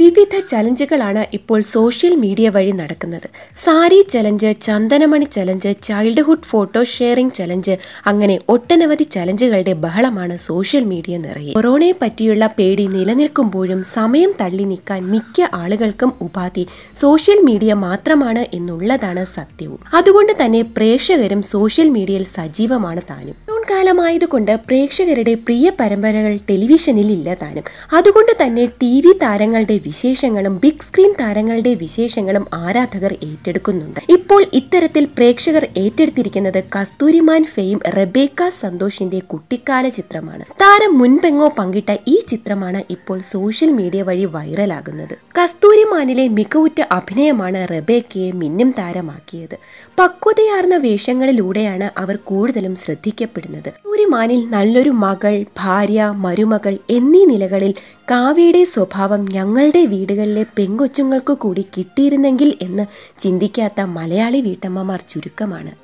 വിവിധ ചലഞ്ചുകളാണ് ഇപ്പോൾ social media വഴി നടക്കുന്നത് സാരി ചലഞ്ച് ചന്ദനമണി challenge childhood photo sharing challenge അങ്ങനെ ഒട്ടനവധി ചലഞ്ചുകളുടെ ബഹളമാണ് സോഷ്യൽ മീഡിയ നിറയെ കൊറോണയെ പറ്റിയുള്ള പേടി നിലനിൽക്കുമ്പോഴും സമയം തള്ളി നീക്കാൻ മിക്ക ആളുകൾക്കും ഉപാധി സോഷ്യൽ മീഡിയ മാത്രമാണ് എന്നുള്ളതാണ് സത്യവും അതുകൊണ്ട് തന്നെ പ്രേക്ഷകരും സോഷ്യൽ മീഡിയയിൽ സജീവമാണ് താനും കാലമായതുകൊണ്ട് പ്രേക്ഷകരുടെ പ്രിയ പരമ്പരകൾ ടെലിവിഷനിൽ ഇല്ല താനും അതുകൊണ്ട് തന്നെ ടി വി താരങ്ങളുടെ വിശേഷങ്ങളും ബിഗ് സ്ക്രീൻ താരങ്ങളുടെ വിശേഷങ്ങളും ആരാധകർ ഏറ്റെടുക്കുന്നുണ്ട് ഇപ്പോൾ ഇത്തരത്തിൽ പ്രേക്ഷകർ ഏറ്റെടുത്തിരിക്കുന്നത് കസ്തൂരിമാൻ ഫെയിം റബേക്ക സന്തോഷിന്റെ കുട്ടിക്കാല ചിത്രമാണ് താരം മുൻപെങ്ങോ പങ്കിട്ട ഈ ചിത്രമാണ് ഇപ്പോൾ സോഷ്യൽ മീഡിയ വഴി വൈറലാകുന്നത് കസ്തൂരിമാനിലെ മികവുറ്റ അഭിനയമാണ് റബേക്കയെ മിന്നും താരമാക്കിയത് പക്വതയാർന്ന വേഷങ്ങളിലൂടെയാണ് അവർ കൂടുതലും ശ്രദ്ധിക്കപ്പെടുന്നത് പറയുന്നത് സൂര്യമാനിൽ നല്ലൊരു മകൾ ഭാര്യ മരുമകൾ എന്നീ നിലകളിൽ കാവ്യയുടെ സ്വഭാവം ഞങ്ങളുടെ വീടുകളിലെ പെങ്കൊച്ചുങ്ങൾക്ക് കൂടി കിട്ടിയിരുന്നെങ്കിൽ എന്ന് ചിന്തിക്കാത്ത മലയാളി വീട്ടമ്മമാർ ചുരുക്കമാണ്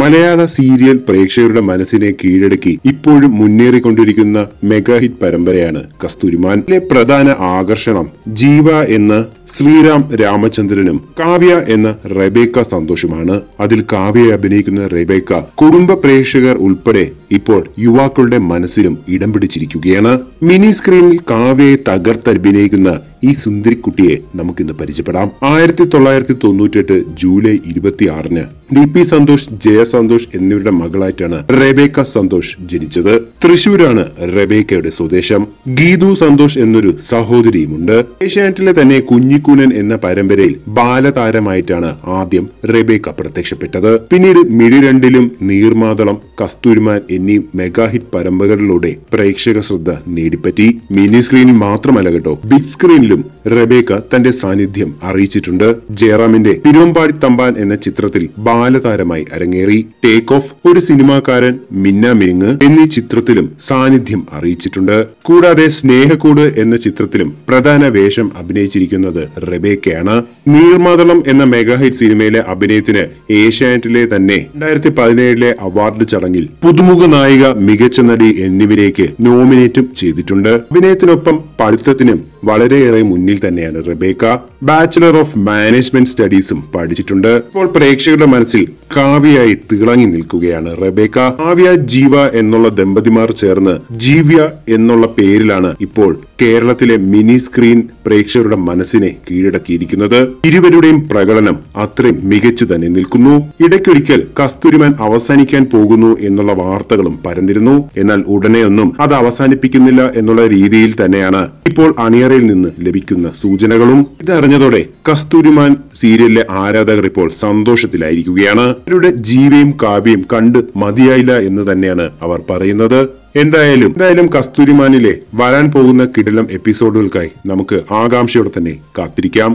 മലയാള സീരിയൽ പ്രേക്ഷകരുടെ മനസ്സിനെ കീഴടക്കി ഇപ്പോഴും മുന്നേറിക്കൊണ്ടിരിക്കുന്ന മെഗാ ഹിറ്റ് പരമ്പരയാണ് കസ്തൂരിമാൻ പ്രധാന ആകർഷണം ജീവ എന്ന ശ്രീരാം രാമചന്ദ്രനും കാവ്യ എന്ന റെബേക്ക സന്തോഷമാണ് അതിൽ കാവ്യയെ അഭിനയിക്കുന്ന റെബേക്ക കുടുംബ പ്രേക്ഷകർ ഉൾപ്പെടെ ഇപ്പോൾ യുവാക്കളുടെ മനസ്സിലും ഇടം പിടിച്ചിരിക്കുകയാണ് മിനി സ്ക്രീനിൽ കാവ്യയെ തകർത്തഭിനയിക്കുന്ന ഈ സുന്ദരിക്കുട്ടിയെ നമുക്കിന്ന് പരിചയപ്പെടാം ആയിരത്തി തൊള്ളായിരത്തി എട്ട് ജൂലൈ ആറിന് ഡി പി സന്തോഷ് ജയ സന്തോഷ് എന്നിവരുടെ മകളായിട്ടാണ് റെബേക്ക സന്തോഷ് ജനിച്ചത് തൃശൂരാണ് റബേക്കയുടെ സ്വദേശം ഗീതു സന്തോഷ് എന്നൊരു സഹോദരിയുമുണ്ട് ഏഷ്യാനെറ്റിലെ തന്നെ കുഞ്ഞിക്കുനൻ എന്ന പരമ്പരയിൽ ബാലതാരമായിട്ടാണ് ആദ്യം റബേക്ക പ്രത്യക്ഷപ്പെട്ടത് പിന്നീട് മിഴി രണ്ടിലും നീർമാതളം കസ്തൂരിമാൻ എന്നീ മെഗാഹിറ്റ് പരമ്പരകളിലൂടെ പ്രേക്ഷക ശ്രദ്ധ നേടിപ്പറ്റി മിനി സ്ക്രീനിൽ മാത്രമല്ല കേട്ടോ ബിഗ് സ്ക്രീനിലും റബേക്ക തന്റെ സാന്നിധ്യം അറിയിച്ചിട്ടുണ്ട് ജയറാമിന്റെ തിരുവമ്പാടി തമ്പാൻ എന്ന ചിത്രത്തിൽ ബാലതാരമായി അരങ്ങേറി ടേക്ക് ഓഫ് ഒരു സിനിമാക്കാരൻ മിന്ന മിനുങ്ങ് എന്നീ ചിത്രത്തിൽ ഇതിലും സാന്നിധ്യം അറിയിച്ചിട്ടുണ്ട് കൂടാതെ സ്നേഹക്കൂട് എന്ന ചിത്രത്തിലും പ്രധാന വേഷം അഭിനയിച്ചിരിക്കുന്നത് റെബേക്കയാണ് നീർമാതളം എന്ന മെഗാഹിറ്റ് സിനിമയിലെ അഭിനയത്തിന് ഏഷ്യാനെറ്റിലെ തന്നെ രണ്ടായിരത്തി പതിനേഴിലെ അവാർഡ് ചടങ്ങിൽ പുതുമുഖ നായിക മികച്ച നടി എന്നിവരേക്ക് നോമിനേറ്റും ചെയ്തിട്ടുണ്ട് അഭിനയത്തിനൊപ്പം പഠിത്തത്തിനും വളരെയേറെ മുന്നിൽ തന്നെയാണ് റെബേക്ക ബാച്ചിലർ ഓഫ് മാനേജ്മെന്റ് സ്റ്റഡീസും പഠിച്ചിട്ടുണ്ട് ഇപ്പോൾ പ്രേക്ഷകരുടെ മനസ്സിൽ കാവ്യയായി തിളങ്ങി നിൽക്കുകയാണ് റബേക്ക കാവ്യ ജീവ എന്നുള്ള ദമ്പതിമാർ ചേർന്ന് ജീവ്യ എന്നുള്ള പേരിലാണ് ഇപ്പോൾ കേരളത്തിലെ മിനി സ്ക്രീൻ പ്രേക്ഷകരുടെ മനസ്സിനെ കീഴടക്കിയിരിക്കുന്നത് ഇരുവരുടെയും പ്രകടനം അത്രയും മികച്ചു തന്നെ നിൽക്കുന്നു ഇടയ്ക്കൊരിക്കൽ കസ്തൂരിമാൻ അവസാനിക്കാൻ പോകുന്നു എന്നുള്ള വാർത്തകളും പരന്നിരുന്നു എന്നാൽ ഉടനെയൊന്നും അത് അവസാനിപ്പിക്കുന്നില്ല എന്നുള്ള രീതിയിൽ തന്നെയാണ് ഇപ്പോൾ അണിയറയിൽ നിന്ന് ലഭിക്കുന്ന സൂചനകളും ഇതറിഞ്ഞതോടെ കസ്തൂരിമാൻ സീരിയലിലെ ആരാധകർ ഇപ്പോൾ സന്തോഷത്തിലായിരിക്കുകയാണ് അവരുടെ ജീവയും കാവ്യയും കണ്ട് മതിയായില്ല എന്ന് തന്നെയാണ് അവർ പറയുന്നത് എന്തായാലും എന്തായാലും കസ്തൂരിമാനിലെ വരാൻ പോകുന്ന കിടിലം എപ്പിസോഡുകൾക്കായി നമുക്ക് ആകാംക്ഷയോടെ തന്നെ കാത്തിരിക്കാം